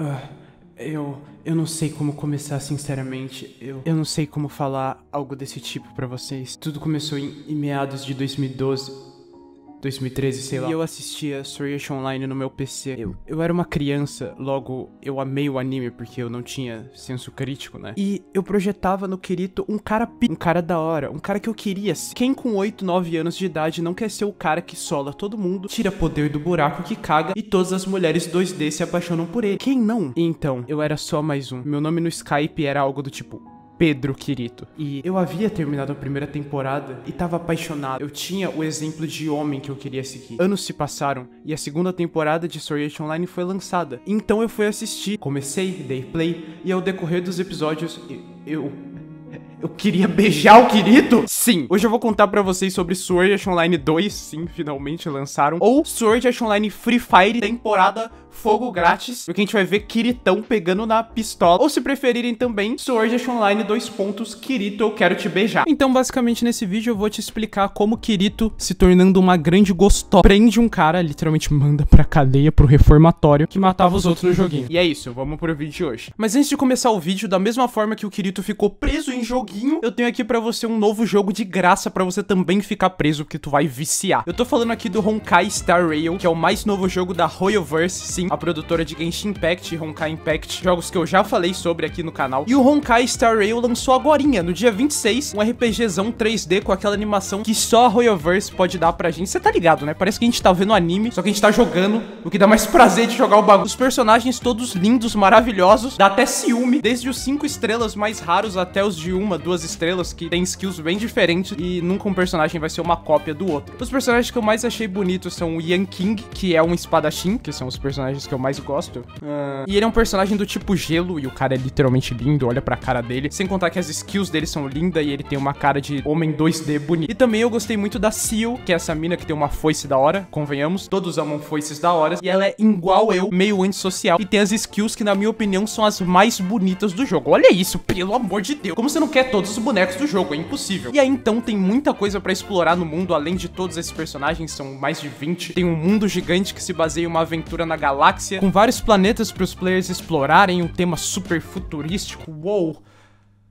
Ah, eu. Eu não sei como começar, sinceramente. Eu, eu não sei como falar algo desse tipo para vocês. Tudo começou em, em meados de 2012 2013, sei lá. E eu assistia Sword Online no meu PC. Eu, eu era uma criança, logo eu amei o anime porque eu não tinha senso crítico, né? E eu projetava no Kirito um cara pi um cara da hora, um cara que eu queria Quem com 8, 9 anos de idade não quer ser o cara que sola todo mundo, tira poder do buraco que caga e todas as mulheres 2D se apaixonam por ele? Quem não? Então, eu era só mais um. Meu nome no Skype era algo do tipo Pedro Quirito. E eu havia terminado a primeira temporada e estava apaixonado. Eu tinha o exemplo de homem que eu queria seguir. Anos se passaram e a segunda temporada de Sword Online foi lançada. Então eu fui assistir, comecei, dei play e ao decorrer dos episódios eu eu queria beijar o querido? Sim. Hoje eu vou contar pra vocês sobre Sword Art Online 2, sim, finalmente lançaram. Ou Sword Art Online Free Fire, temporada Fogo Grátis. Porque a gente vai ver Kiritão pegando na pistola. Ou se preferirem também, Sword Art Online 2 pontos, Kirito, eu quero te beijar. Então, basicamente, nesse vídeo eu vou te explicar como Kirito, se tornando uma grande gostosa, prende um cara, literalmente manda pra cadeia, pro reformatório, que matava os outros no joguinho. E é isso, vamos pro vídeo de hoje. Mas antes de começar o vídeo, da mesma forma que o Kirito ficou preso em jogo joguinho, eu tenho aqui pra você um novo jogo de graça pra você também ficar preso, porque tu vai viciar. Eu tô falando aqui do Honkai Star Rail, que é o mais novo jogo da Verse, sim, a produtora de Genshin Impact e Honkai Impact, jogos que eu já falei sobre aqui no canal. E o Honkai Star Rail lançou agorinha, no dia 26, um RPGzão 3D com aquela animação que só a Verse pode dar pra gente. Você tá ligado, né? Parece que a gente tá vendo anime, só que a gente tá jogando, o que dá mais prazer de jogar o bagulho. Os personagens todos lindos, maravilhosos, dá até ciúme, desde os 5 estrelas mais raros até os de uma, duas estrelas que tem skills bem diferentes e nunca um personagem vai ser uma cópia do outro. Os personagens que eu mais achei bonitos são o Yan King, que é um espadachim, que são os personagens que eu mais gosto. Uh, e ele é um personagem do tipo gelo e o cara é literalmente lindo, olha pra cara dele. Sem contar que as skills dele são lindas e ele tem uma cara de homem 2D bonito. E também eu gostei muito da Seal, que é essa mina que tem uma foice da hora, convenhamos. Todos amam foices da hora. E ela é igual eu, meio antissocial. E tem as skills que, na minha opinião, são as mais bonitas do jogo. Olha isso, pelo amor de Deus. Como você não quer todos os bonecos do jogo, é impossível. E aí então tem muita coisa para explorar no mundo, além de todos esses personagens, são mais de 20. Tem um mundo gigante que se baseia em uma aventura na galáxia, com vários planetas para os players explorarem, um tema super futurístico, wow!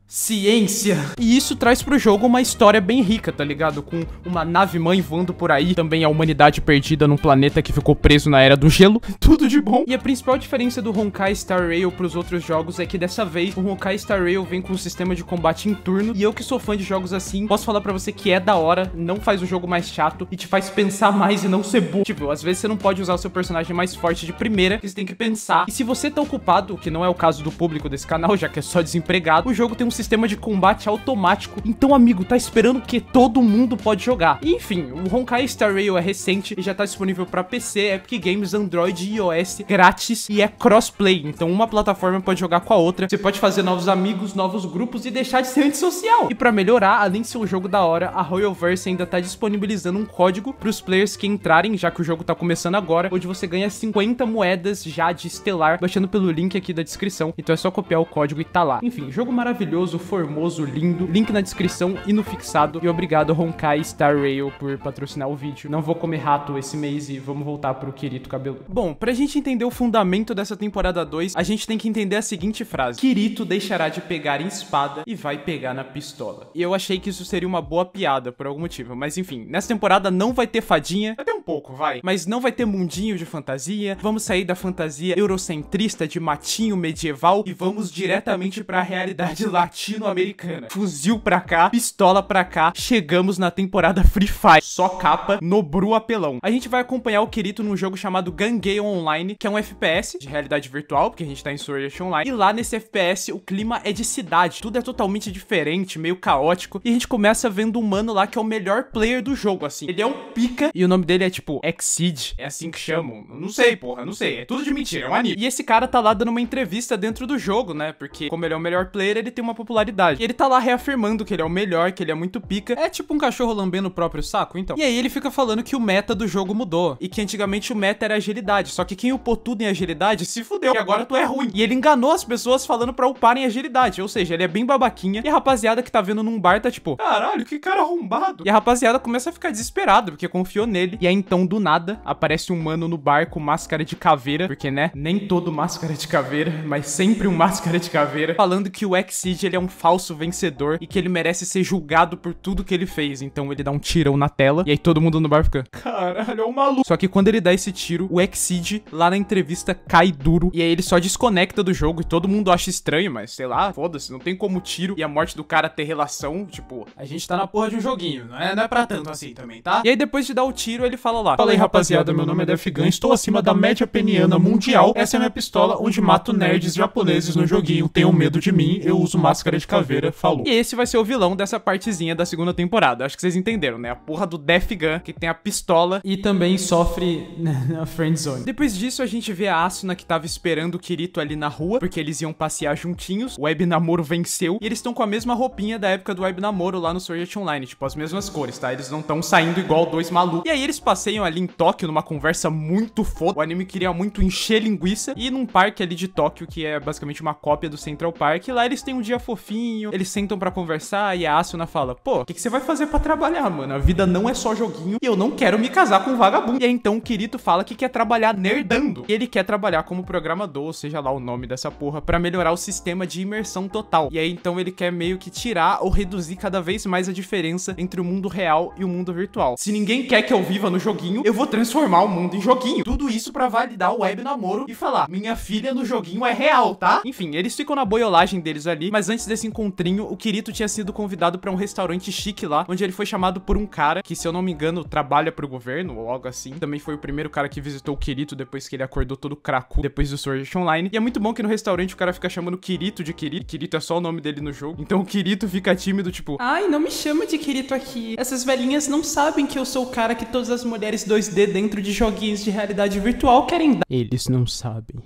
ciência. E isso traz pro jogo uma história bem rica, tá ligado? Com uma nave-mãe voando por aí, também a humanidade perdida num planeta que ficou preso na era do gelo, tudo de bom. E a principal diferença do Honkai Star Rail pros outros jogos é que dessa vez o Honkai Star Rail vem com um sistema de combate em turno, e eu que sou fã de jogos assim, posso falar pra você que é da hora, não faz o jogo mais chato e te faz pensar mais e não ser burro. Tipo, às vezes você não pode usar o seu personagem mais forte de primeira, você tem que pensar. E se você tá ocupado, que não é o caso do público desse canal, já que é só desempregado, o jogo tem um sistema de combate automático. Então, amigo, tá esperando que todo mundo pode jogar. enfim, o Honkai Star Rail é recente e já tá disponível para PC, Epic Games, Android e iOS grátis e é crossplay. Então, uma plataforma pode jogar com a outra. Você pode fazer novos amigos, novos grupos e deixar de ser antissocial. E para melhorar, além de ser um jogo da hora, a Royalverse ainda tá disponibilizando um código para os players que entrarem, já que o jogo tá começando agora, onde você ganha 50 moedas já de estelar, baixando pelo link aqui da descrição. Então é só copiar o código e tá lá. Enfim, jogo maravilhoso maravilhoso, formoso, lindo. Link na descrição e no fixado. E obrigado Honkai Star Rail por patrocinar o vídeo. Não vou comer rato esse mês e vamos voltar pro Kirito cabeludo. Bom, pra gente entender o fundamento dessa temporada 2, a gente tem que entender a seguinte frase. Kirito deixará de pegar em espada e vai pegar na pistola. E eu achei que isso seria uma boa piada por algum motivo, mas enfim. Nessa temporada não vai ter fadinha, até um pouco, vai. Mas não vai ter mundinho de fantasia, vamos sair da fantasia eurocentrista de matinho medieval e vamos diretamente pra realidade latina latino-americana. Fuzil pra cá, pistola pra cá, chegamos na temporada Free Fire. Só capa, nobru apelão. A gente vai acompanhar o Kirito num jogo chamado Gangue Online, que é um FPS de realidade virtual, porque a gente tá em Sword Art Online. E lá nesse FPS o clima é de cidade, tudo é totalmente diferente, meio caótico. E a gente começa vendo um mano lá que é o melhor player do jogo, assim. Ele é um pica e o nome dele é tipo Exceed, é assim que chamam. Não sei, porra, não sei. É tudo de mentira, é um anime. E esse cara tá lá dando uma entrevista dentro do jogo, né? Porque como ele é o melhor player, ele tem uma popularidade popularidade. E ele tá lá reafirmando que ele é o melhor, que ele é muito pica. É tipo um cachorro lambendo o próprio saco, então. E aí ele fica falando que o meta do jogo mudou. E que antigamente o meta era agilidade. Só que quem upou tudo em agilidade se fudeu. E agora tu é ruim. E ele enganou as pessoas falando pra em agilidade. Ou seja, ele é bem babaquinha. E a rapaziada que tá vendo num bar tá tipo, caralho, que cara arrombado. E a rapaziada começa a ficar desesperada porque confiou nele. E aí então, do nada, aparece um mano no bar com máscara de caveira. Porque, né? Nem todo máscara de caveira, mas sempre um máscara de caveira. Falando que o Exige ele é é um falso vencedor e que ele merece ser julgado por tudo que ele fez. Então ele dá um tirão na tela e aí todo mundo no bar fica, caralho, é um maluco. Só que quando ele dá esse tiro, o Exceed lá na entrevista cai duro e aí ele só desconecta do jogo e todo mundo acha estranho, mas sei lá, foda-se, não tem como o tiro e a morte do cara ter relação, tipo, a gente tá na porra de um joguinho, não é, não é pra tanto assim também, tá? E aí depois de dar o tiro, ele fala lá, fala aí rapaziada, meu nome é Def Gun, estou acima da média peniana mundial, essa é minha pistola onde mato nerds japoneses no joguinho, tenham medo de mim, eu uso massa Máscara de Caveira falou. E esse vai ser o vilão dessa partezinha da segunda temporada. Acho que vocês entenderam, né? A porra do Def Gun, que tem a pistola. E também sofre na friendzone. Depois disso, a gente vê a Asuna que tava esperando o Kirito ali na rua, porque eles iam passear juntinhos. O Web Namoro venceu. E eles estão com a mesma roupinha da época do Web Namoro lá no Sword Art Online. Tipo, as mesmas cores, tá? Eles não estão saindo igual dois malucos. E aí eles passeiam ali em Tóquio numa conversa muito foda. O anime queria muito encher linguiça. E num parque ali de Tóquio, que é basicamente uma cópia do Central Park. lá eles têm um dia fofinho. Eles sentam para conversar e a Asuna fala: Pô, o que, que, você vai fazer para trabalhar, mano? A vida não é só joguinho e eu não quero me casar com um vagabundo. E aí então o Kirito fala que quer trabalhar nerdando. E ele quer trabalhar como programador, ou seja lá o nome dessa porra, para melhorar o sistema de imersão total. E aí então ele quer meio que tirar ou reduzir cada vez mais a diferença entre o mundo real e o mundo virtual. Se ninguém quer que eu viva no joguinho, eu vou transformar o mundo em joguinho. Tudo isso para validar o web namoro e falar: Minha filha no joguinho é real, tá? Enfim, eles ficam na boiolagem deles ali, mas antes antes desse encontrinho, o Kirito tinha sido convidado para um restaurante chique lá, onde ele foi chamado por um cara que, se eu não me engano, trabalha pro governo ou algo assim. Também foi o primeiro cara que visitou o Kirito depois que ele acordou todo craco depois do Sword Art Online. E é muito bom que no restaurante o cara fica chamando Kirito de Kirito. Kirito é só o nome dele no jogo. Então o Kirito fica tímido, tipo, ai, não me chama de Kirito aqui. Essas velhinhas não sabem que eu sou o cara que todas as mulheres 2D dentro de joguinhos de realidade virtual querem dar. Eles não sabem.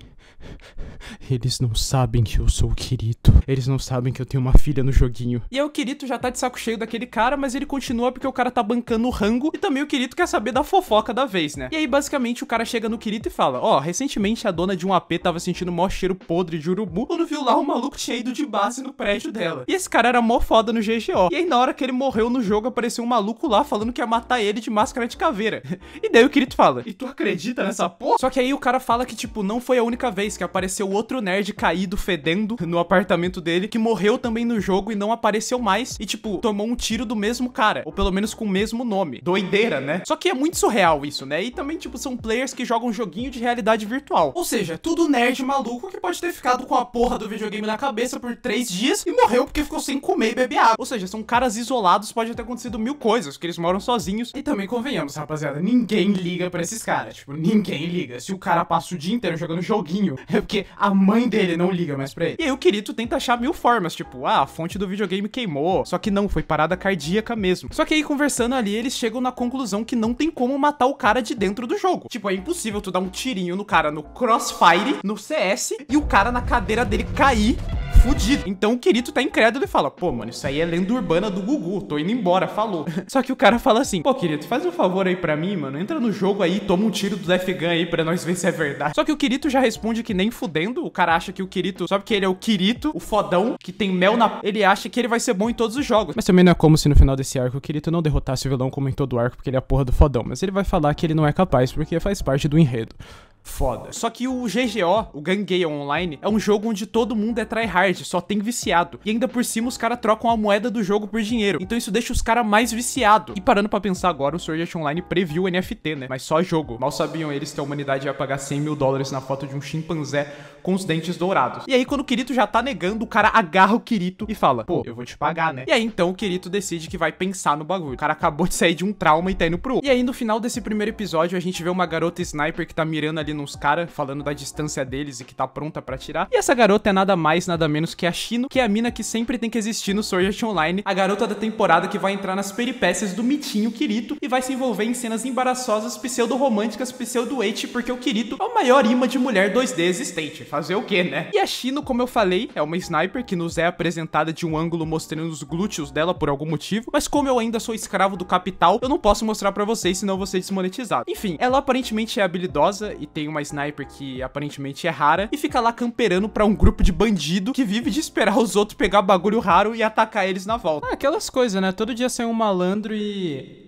Eles não sabem que eu sou o Kirito. Eles não sabem que eu tenho uma filha no joguinho. E aí o Kirito já tá de saco cheio daquele cara, mas ele continua porque o cara tá bancando o rango e também o Kirito quer saber da fofoca da vez, né? E aí basicamente o cara chega no Kirito e fala: "Ó, oh, recentemente a dona de um AP tava sentindo maior cheiro podre de urubu quando viu lá um maluco tinha ido de base no prédio dela. E esse cara era mó foda no GGO. E aí na hora que ele morreu no jogo apareceu um maluco lá falando que ia matar ele de máscara de caveira. e daí o Kirito fala: "E tu acredita nessa porra?" Só que aí o cara fala que tipo não foi a única vez, que apareceu outro nerd caído, fedendo, no apartamento dele, que morreu também no jogo e não apareceu mais. E, tipo, tomou um tiro do mesmo cara, ou pelo menos com o mesmo nome. Doideira, né? Só que é muito surreal isso, né? E também, tipo, são players que jogam um joguinho de realidade virtual. Ou seja, tudo nerd maluco que pode ter ficado com a porra do videogame na cabeça por três dias e morreu porque ficou sem comer e beber água. Ou seja, são caras isolados, pode ter acontecido mil coisas, que eles moram sozinhos. E também convenhamos, rapaziada, ninguém liga pra esses caras. Tipo, ninguém liga. Se o cara passa o dia inteiro jogando joguinho é porque a mãe dele não liga mais pra ele. E aí o Kirito tenta achar mil formas, tipo, ah, a fonte do videogame queimou. Só que não, foi parada cardíaca mesmo. Só que aí conversando ali, eles chegam na conclusão que não tem como matar o cara de dentro do jogo. Tipo, é impossível tu dar um tirinho no cara no Crossfire, no CS, e o cara na cadeira dele cair fudido. Então o Kirito tá incrédulo e fala, pô, mano, isso aí é lenda urbana do Gugu, tô indo embora, falou. Só que o cara fala assim, pô, Kirito, faz um favor aí pra mim, mano, entra no jogo aí, toma um tiro do Death gun aí pra nós ver se é verdade. Só que o Kirito já responde que nem fudendo, o cara acha que o Kirito, só porque ele é o Kirito, o fodão, que tem mel na... Ele acha que ele vai ser bom em todos os jogos. Mas também não é como se no final desse arco o Kirito não derrotasse o vilão como em todo o arco, porque ele é a porra do fodão. Mas ele vai falar que ele não é capaz, porque faz parte do enredo foda. Só que o GGO, o Gangueia Online, é um jogo onde todo mundo é tryhard, só tem viciado. E ainda por cima os caras trocam a moeda do jogo por dinheiro. Então isso deixa os caras mais viciado. E parando para pensar agora, o Sword Art Online previu o NFT, né? Mas só jogo. Mal sabiam eles que a humanidade ia pagar 100 mil dólares na foto de um chimpanzé com os dentes dourados. E aí quando o Kirito já tá negando, o cara agarra o Kirito e fala, pô, eu vou te pagar, né? E aí então o Kirito decide que vai pensar no bagulho. O cara acabou de sair de um trauma e tá indo pro outro. E aí no final desse primeiro episódio a gente vê uma garota sniper que tá mirando ali uns caras falando da distância deles e que tá pronta para tirar. E essa garota é nada mais, nada menos que a Shino, que é a mina que sempre tem que existir no Sword Art Online, a garota da temporada que vai entrar nas peripécias do mitinho Kirito e vai se envolver em cenas embaraçosas, pseudo-românticas, pseudo-eit, porque o Kirito é o maior imã de mulher 2D existente. Fazer o quê, né? E a Shino, como eu falei, é uma sniper que nos é apresentada de um ângulo mostrando os glúteos dela por algum motivo, mas como eu ainda sou escravo do capital, eu não posso mostrar para vocês, senão eu vou ser desmonetizado. Enfim, ela aparentemente é habilidosa e tem tem uma sniper que aparentemente é rara e fica lá camperando pra um grupo de bandido que vive de esperar os outros pegar bagulho raro e atacar eles na volta. Ah, aquelas coisas, né? Todo dia sai um malandro e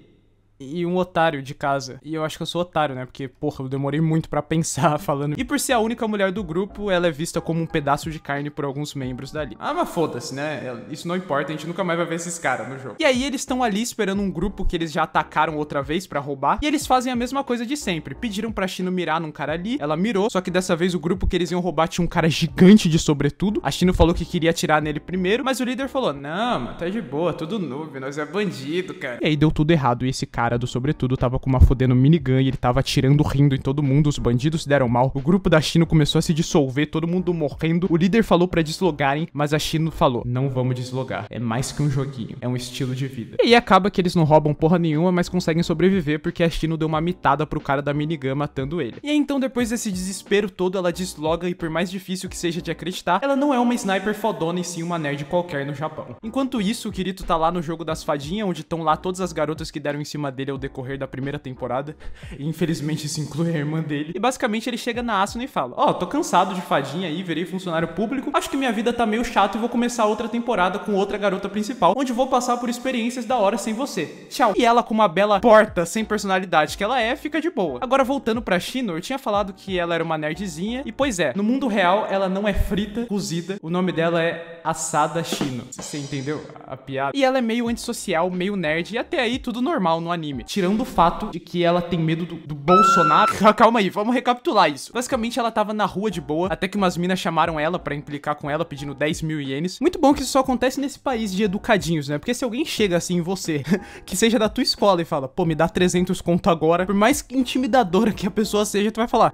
e um otário de casa. E eu acho que eu sou otário, né? Porque, porra, eu demorei muito para pensar falando. E por ser a única mulher do grupo, ela é vista como um pedaço de carne por alguns membros dali. Ah, mas foda-se, né? É, isso não importa, a gente nunca mais vai ver esses caras no jogo. E aí eles estão ali esperando um grupo que eles já atacaram outra vez para roubar, e eles fazem a mesma coisa de sempre. Pediram pra Shino mirar num cara ali, ela mirou, só que dessa vez o grupo que eles iam roubar tinha um cara gigante de sobretudo. A Shino falou que queria atirar nele primeiro, mas o líder falou: "Não, mano, tá de boa, tudo nub nós é bandido, cara". E aí deu tudo errado e esse cara cara do sobretudo tava com uma fodendo minigun e ele tava atirando, rindo em todo mundo. Os bandidos se deram mal. O grupo da Shino começou a se dissolver, todo mundo morrendo. O líder falou para deslogarem, mas a Shino falou: Não vamos deslogar. É mais que um joguinho, é um estilo de vida. E aí acaba que eles não roubam porra nenhuma, mas conseguem sobreviver porque a Shino deu uma mitada pro cara da minigun matando ele. E aí, então, depois desse desespero todo, ela desloga e por mais difícil que seja de acreditar, ela não é uma sniper fodona e sim uma nerd qualquer no Japão. Enquanto isso, o Kirito tá lá no jogo das fadinhas, onde estão lá todas as garotas que deram em cima dele ao decorrer da primeira temporada. E, infelizmente, isso inclui a irmã dele. E basicamente ele chega na Asuna e fala: Ó, oh, tô cansado de fadinha aí, virei funcionário público. Acho que minha vida tá meio chata e vou começar outra temporada com outra garota principal, onde vou passar por experiências da hora sem você. Tchau. E ela, com uma bela porta sem personalidade que ela é, fica de boa. Agora, voltando pra Shino, eu tinha falado que ela era uma nerdzinha. E pois é, no mundo real ela não é frita, cozida. O nome dela é Assada Shino. Você entendeu a piada? E ela é meio antissocial, meio nerd. E até aí tudo normal no anime anime. Tirando o fato de que ela tem medo do, do Bolsonaro. Calma aí, vamos recapitular isso. Basicamente, ela tava na rua de boa, até que umas minas chamaram ela para implicar com ela, pedindo 10 mil ienes. Muito bom que isso só acontece nesse país de educadinhos, né? Porque se alguém chega assim em você, que seja da tua escola e fala, pô, me dá 300 conto agora, por mais intimidadora que a pessoa seja, tu vai falar.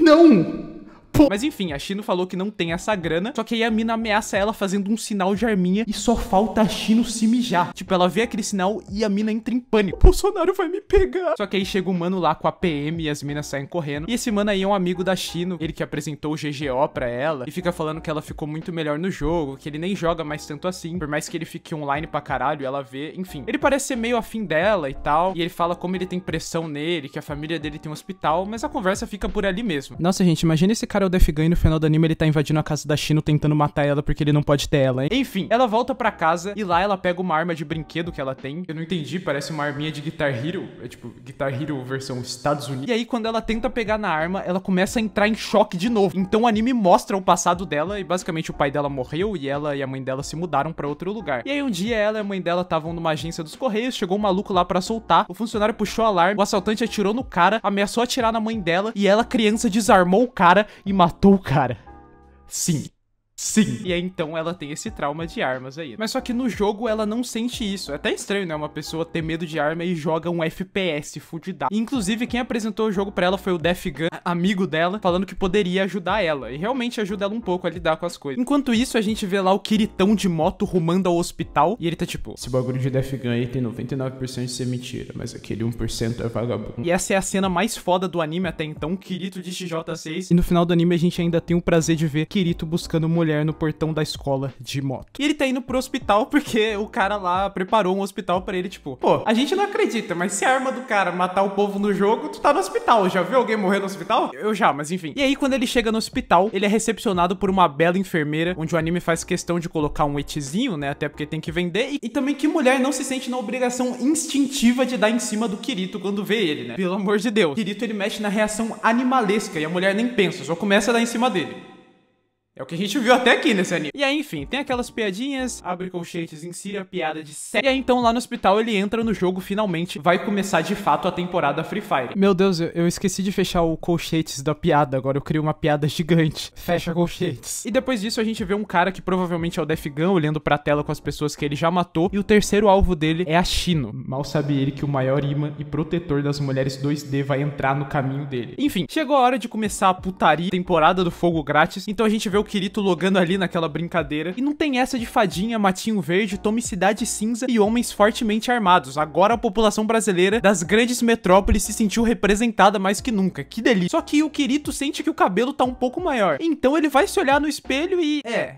Não! Tipo- mas enfim, a Chino falou que não tem essa grana, só que aí a mina ameaça ela fazendo um sinal de arminha e só falta a Chino se mijar. Tipo, ela vê aquele sinal e a mina entra em pânico. Bolsonaro vai me pegar. Só que aí chega um mano lá com a PM e as minas saem correndo. E esse mano aí é um amigo da Chino. ele que apresentou o GGO pra ela e fica falando que ela ficou muito melhor no jogo, que ele nem joga mais tanto assim, por mais que ele fique online pra caralho, ela vê, enfim. Ele parece ser meio afim dela e tal, e ele fala como ele tem pressão nele, que a família dele tem um hospital, mas a conversa fica por ali mesmo. Nossa, gente, imagina esse cara Defigan e no final do anime ele tá invadindo a casa da Shino tentando matar ela porque ele não pode ter ela. Enfim, ela volta pra casa e lá ela pega uma arma de brinquedo que ela tem. Eu não entendi, parece uma arminha de Guitar Hero. É tipo, Guitar Hero versão Estados Unidos. E aí quando ela tenta pegar na arma, ela começa a entrar em choque de novo. Então o anime mostra o passado dela e basicamente o pai dela morreu e ela e a mãe dela se mudaram para outro lugar. E aí um dia ela e a mãe dela estavam numa agência dos correios, chegou um maluco lá para soltar, o funcionário puxou o alarme, o assaltante atirou no cara, ameaçou atirar na mãe dela e ela criança desarmou o cara e e matou o cara. Sim, Sim. E aí, então ela tem esse trauma de armas aí. Mas só que no jogo ela não sente isso. É até estranho, né? Uma pessoa ter medo de arma e joga um FPS fudida. Inclusive, quem apresentou o jogo pra ela foi o Def Gun, amigo dela, falando que poderia ajudar ela. E realmente ajuda ela um pouco a lidar com as coisas. Enquanto isso, a gente vê lá o Kiritão de moto rumando ao hospital e ele tá tipo: Esse bagulho de Def Gun aí tem 99% de ser mentira, mas aquele 1% é vagabundo. E essa é a cena mais foda do anime até então, Kirito de XJ6. E no final do anime a gente ainda tem o prazer de ver Kirito buscando mulher mulher no portão da escola de moto. E ele tá indo pro hospital porque o cara lá preparou um hospital para ele, tipo, pô, a gente não acredita, mas se a arma do cara matar o povo no jogo, tu tá no hospital. Já viu alguém morrer no hospital? Eu já, mas enfim. E aí, quando ele chega no hospital, ele é recepcionado por uma bela enfermeira, onde o anime faz questão de colocar um etizinho, né? Até porque tem que vender. E, e também que mulher não se sente na obrigação instintiva de dar em cima do Kirito quando vê ele, né? Pelo amor de Deus. Kirito ele mexe na reação animalesca e a mulher nem pensa, só começa a dar em cima dele. É o que a gente viu até aqui nesse anime. E aí, enfim, tem aquelas piadinhas, abre colchetes, insira piada de série. E aí, então, lá no hospital, ele entra no jogo finalmente. Vai começar, de fato, a temporada Free Fire. Meu Deus, eu, eu esqueci de fechar o colchetes da piada. Agora eu crio uma piada gigante. Fecha colchetes. E depois disso, a gente vê um cara que provavelmente é o Def Gun, olhando pra tela com as pessoas que ele já matou. E o terceiro alvo dele é a Shino. Mal sabe ele que o maior imã e protetor das mulheres 2D vai entrar no caminho dele. Enfim, chegou a hora de começar a putaria, temporada do fogo grátis. Então a gente vê o Kirito logando ali naquela brincadeira. E não tem essa de fadinha, matinho verde, cidade cinza e homens fortemente armados. Agora a população brasileira das grandes metrópoles se sentiu representada mais que nunca. Que delícia. Só que o Kirito sente que o cabelo tá um pouco maior. Então ele vai se olhar no espelho e... É,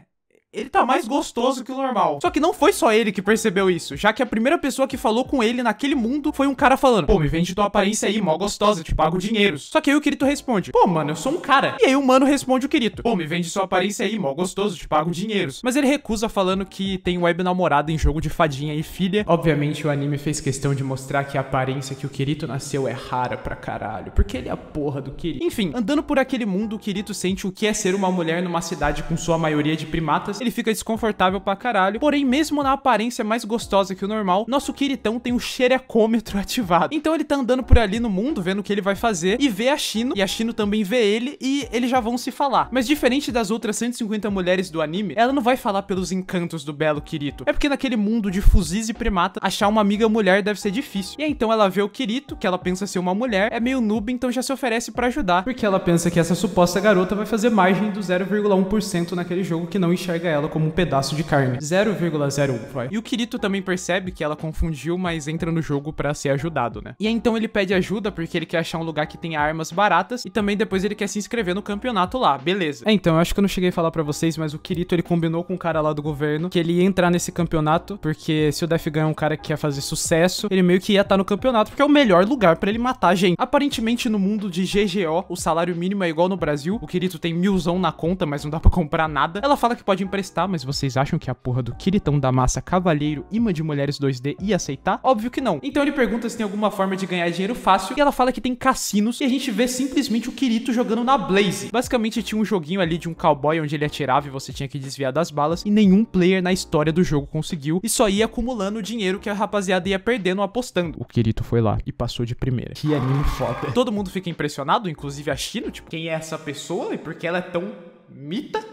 ele tá mais gostoso que o normal. Só que não foi só ele que percebeu isso, já que a primeira pessoa que falou com ele naquele mundo foi um cara falando, pô, me vende tua aparência aí, mó gostosa, te pago dinheiros. Só que aí o Kirito responde, pô, mano, eu sou um cara. E aí o mano responde o Kirito, pô, me vende sua aparência aí, mó gostoso, te pago dinheiros. Mas ele recusa falando que tem web namorada em jogo de fadinha e filha. Obviamente o anime fez questão de mostrar que a aparência que o Kirito nasceu é rara pra caralho, porque ele é a porra do Kirito. Enfim, andando por aquele mundo, o Kirito sente o que é ser uma mulher numa cidade com sua maioria de primatas ele fica desconfortável pra caralho. Porém, mesmo na aparência mais gostosa que o normal, nosso Kiritão tem o um xerecômetro ativado. Então ele tá andando por ali no mundo, vendo o que ele vai fazer, e vê a Shino, e a Shino também vê ele, e eles já vão se falar. Mas diferente das outras 150 mulheres do anime, ela não vai falar pelos encantos do belo Kirito. É porque naquele mundo de fuzis e primata, achar uma amiga mulher deve ser difícil. E aí, então ela vê o Kirito, que ela pensa ser uma mulher, é meio noob, então já se oferece para ajudar, porque ela pensa que essa suposta garota vai fazer margem do 0,1% naquele jogo que não enxerga ela como um pedaço de carne. 0,01, vai. E o Kirito também percebe que ela confundiu, mas entra no jogo para ser ajudado, né? E aí, então ele pede ajuda porque ele quer achar um lugar que tenha armas baratas e também depois ele quer se inscrever no campeonato lá, beleza. É, então, eu acho que eu não cheguei a falar para vocês, mas o Kirito ele combinou com o cara lá do governo que ele ia entrar nesse campeonato, porque se o Def ganhar é um cara que ia fazer sucesso, ele meio que ia estar tá no campeonato, porque é o melhor lugar para ele matar gente. Aparentemente, no mundo de GGO, o salário mínimo é igual no Brasil, o Kirito tem milzão na conta, mas não dá para comprar nada. Ela fala que pode emprestar mas vocês acham que a porra do Kiritão da Massa Cavalheiro imã de mulheres 2D ia aceitar? Óbvio que não. Então ele pergunta se tem alguma forma de ganhar dinheiro fácil e ela fala que tem cassinos e a gente vê simplesmente o Kirito jogando na Blaze. Basicamente tinha um joguinho ali de um cowboy onde ele atirava e você tinha que desviar das balas e nenhum player na história do jogo conseguiu e só ia acumulando o dinheiro que a rapaziada ia perdendo apostando. O Kirito foi lá e passou de primeira. Que anime foda. Todo mundo fica impressionado, inclusive a Shino, tipo, quem é essa pessoa e por que ela é tão mita?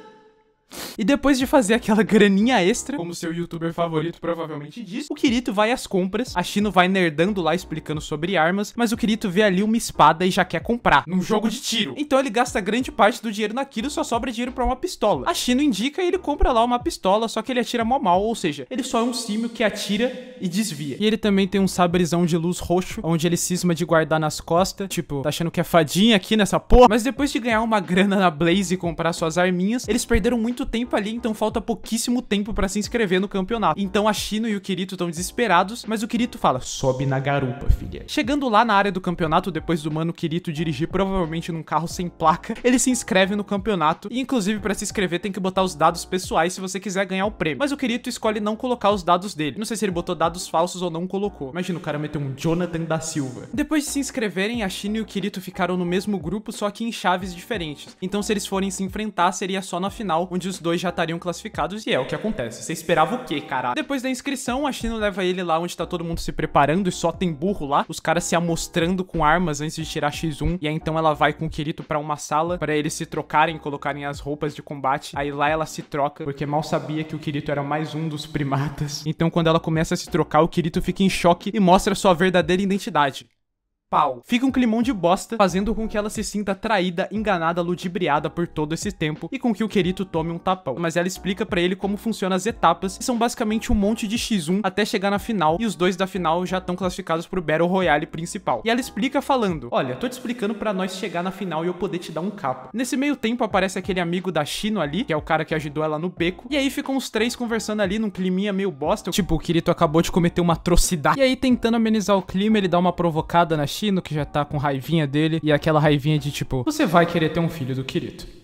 E depois de fazer aquela graninha extra, como seu youtuber favorito provavelmente diz, o Kirito vai às compras, a Shino vai nerdando lá explicando sobre armas, mas o Kirito vê ali uma espada e já quer comprar, num jogo de tiro. Então ele gasta grande parte do dinheiro naquilo, só sobra dinheiro para uma pistola. A Shino indica e ele compra lá uma pistola, só que ele atira mó mal, ou seja, ele só é um símio que atira e desvia. E ele também tem um sabrezão de luz roxo, onde ele cisma de guardar nas costas, tipo, tá achando que é fadinha aqui nessa porra? Mas depois de ganhar uma grana na Blaze e comprar suas arminhas, eles perderam muito muito tempo ali, então falta pouquíssimo tempo para se inscrever no campeonato. Então a Shino e o Kirito estão desesperados, mas o Kirito fala, sobe na garupa, filha. Chegando lá na área do campeonato, depois do mano Kirito dirigir provavelmente num carro sem placa, ele se inscreve no campeonato e inclusive para se inscrever tem que botar os dados pessoais se você quiser ganhar o prêmio. Mas o Kirito escolhe não colocar os dados dele. Não sei se ele botou dados falsos ou não colocou. Imagina o cara meter um Jonathan da Silva. Depois de se inscreverem, a Shino e o Kirito ficaram no mesmo grupo, só que em chaves diferentes. Então se eles forem se enfrentar, seria só na final, onde os dois já estariam classificados e é o que acontece. Você esperava o quê, cara? Depois da inscrição, a Shino leva ele lá onde tá todo mundo se preparando e só tem burro lá. Os caras se amostrando com armas antes de tirar X1. E aí então ela vai com o Kirito pra uma sala para eles se trocarem, colocarem as roupas de combate. Aí lá ela se troca, porque mal sabia que o Kirito era mais um dos primatas. Então quando ela começa a se trocar, o Kirito fica em choque e mostra sua verdadeira identidade pau. Fica um climão de bosta, fazendo com que ela se sinta traída, enganada, ludibriada por todo esse tempo e com que o Querito tome um tapão. Mas ela explica para ele como funcionam as etapas, que são basicamente um monte de X1 até chegar na final, e os dois da final já estão classificados pro Battle Royale principal. E ela explica falando, olha, tô te explicando para nós chegar na final e eu poder te dar um capo. Nesse meio tempo aparece aquele amigo da Shino ali, que é o cara que ajudou ela no beco, e aí ficam os três conversando ali num climinha meio bosta, tipo, o Kirito acabou de cometer uma atrocidade. E aí tentando amenizar o clima, ele dá uma provocada na Shino, assassino que já tá com raivinha dele e aquela raivinha de tipo, você vai querer ter um filho do Kirito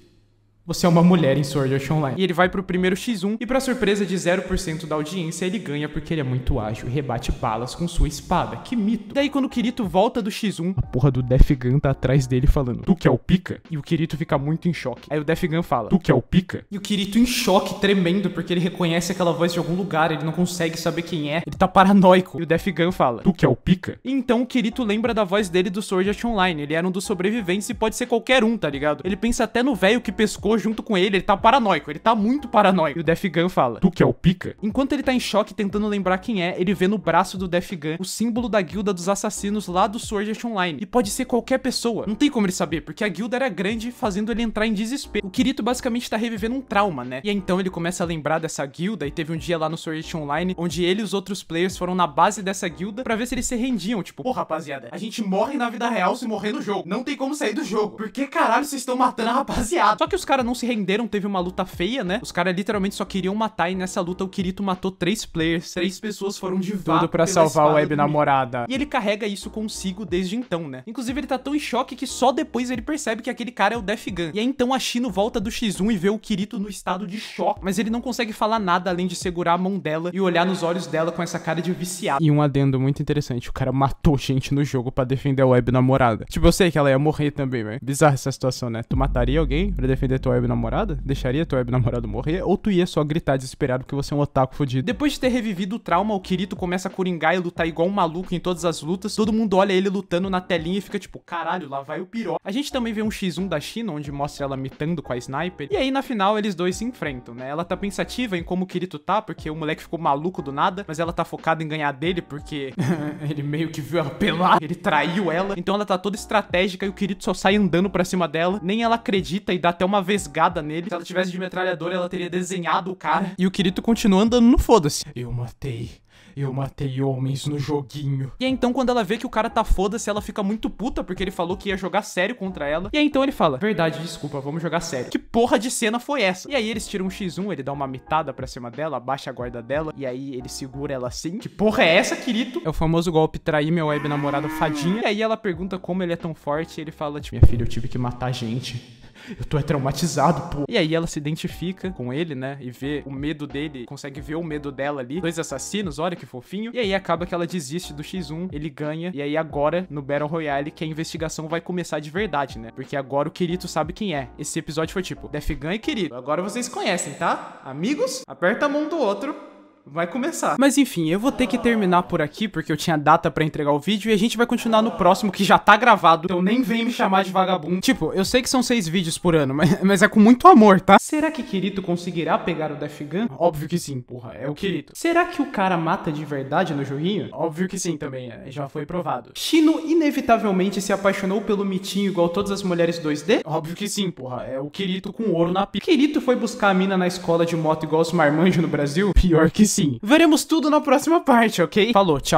você é uma mulher em Sword Art Online. E ele vai pro primeiro X1 e para surpresa de 0% da audiência, ele ganha porque ele é muito ágil e rebate balas com sua espada. Que mito. Daí quando o Kirito volta do X1, a porra do Def Gun tá atrás dele falando: "Tu que é o pica?" E o Kirito fica muito em choque. Aí o Def Gun fala: "Tu que é o pica?" E o Kirito em choque, tremendo, porque ele reconhece aquela voz de algum lugar, ele não consegue saber quem é. Ele tá paranoico. E o Def Gun fala: "Tu que é o pica?" E então o Kirito lembra da voz dele do Sword Art Online. Ele era um dos sobreviventes e pode ser qualquer um, tá ligado? Ele pensa até no velho que pescou junto com ele, ele tá paranoico, ele tá muito paranoico. E o Def Gun fala: Tu que é o pica? Enquanto ele tá em choque tentando lembrar quem é, ele vê no braço do Def Gun o símbolo da guilda dos assassinos lá do Sword Art Online. E pode ser qualquer pessoa. Não tem como ele saber, porque a guilda era grande, fazendo ele entrar em desespero. O Kirito basicamente tá revivendo um trauma, né? E aí, então ele começa a lembrar dessa guilda e teve um dia lá no Sword Art Online onde ele e os outros players foram na base dessa guilda para ver se eles se rendiam, tipo, pô, rapaziada, a gente morre na vida real se morrer no jogo. Não tem como sair do jogo. Por que caralho vocês estão matando a rapaziada? Só que os caras não se renderam, teve uma luta feia, né? Os caras literalmente só queriam matar e nessa luta o Kirito matou três players, três pessoas foram de Tudo pra salvar a web namorada. E ele carrega isso consigo desde então, né? Inclusive ele tá tão em choque que só depois ele percebe que aquele cara é o Def Gun. E aí então a Shino volta do X1 e vê o Kirito no estado de choque, mas ele não consegue falar nada além de segurar a mão dela e olhar nos olhos dela com essa cara de viciado. E um adendo muito interessante, o cara matou gente no jogo para defender a web namorada. Tipo, eu sei que ela ia morrer também, velho. Bizarra essa situação, né? Tu mataria alguém para defender tua web namorada? Deixaria tua web namorada morrer? Ou tu ia só gritar desesperado que você é um otaku fodido? Depois de ter revivido o trauma, o Kirito começa a coringar e lutar igual um maluco em todas as lutas. Todo mundo olha ele lutando na telinha e fica tipo, caralho, lá vai o piró. A gente também vê um X1 da China, onde mostra ela mitando com a sniper. E aí, na final, eles dois se enfrentam, né? Ela tá pensativa em como o Kirito tá, porque o moleque ficou maluco do nada, mas ela tá focada em ganhar dele, porque ele meio que viu ela pelar, ele traiu ela. Então ela tá toda estratégica e o Kirito só sai andando pra cima dela. Nem ela acredita e dá até uma vez fisgada nele. Se ela tivesse de metralhadora, ela teria desenhado o cara. E o Kirito continua andando no foda-se. Eu matei eu matei homens no joguinho. E aí, é então, quando ela vê que o cara tá foda-se, ela fica muito puta, porque ele falou que ia jogar sério contra ela. E aí, então, ele fala, verdade, desculpa, vamos jogar sério. Que porra de cena foi essa? E aí, eles tiram um x1, ele dá uma mitada pra cima dela, abaixa a guarda dela, e aí ele segura ela assim. Que porra é essa, Kirito? É o famoso golpe trair meu web namorado fadinha. E aí, ela pergunta como ele é tão forte, e ele fala, tipo, minha filha, eu tive que matar gente eu tô é traumatizado, pô. E aí ela se identifica com ele, né? E vê o medo dele, consegue ver o medo dela ali. Dois assassinos, olha que fofinho. E aí acaba que ela desiste do X1, ele ganha. E aí agora, no Battle Royale, que a investigação vai começar de verdade, né? Porque agora o Kirito sabe quem é. Esse episódio foi tipo, Death Gun e Kirito. Agora vocês conhecem, tá? Amigos, aperta a mão do outro vai começar. Mas enfim, eu vou ter que terminar por aqui, porque eu tinha data para entregar o vídeo, e a gente vai continuar no próximo, que já tá gravado, então nem vem me chamar de vagabundo. Tipo, eu sei que são seis vídeos por ano, mas, mas é com muito amor, tá? Será que Kirito conseguirá pegar o Death Gun? Óbvio que sim, porra, é o Kirito. Será que o cara mata de verdade no joguinho? Óbvio que sim também, é, já foi provado. Shino inevitavelmente se apaixonou pelo mitinho igual todas as mulheres 2D? Óbvio que sim, porra, é o Kirito com ouro na pica. Kirito foi buscar a mina na escola de moto igual os marmanjos no Brasil? Pior que sim. Veremos tudo na próxima parte, ok? Falou, tchau.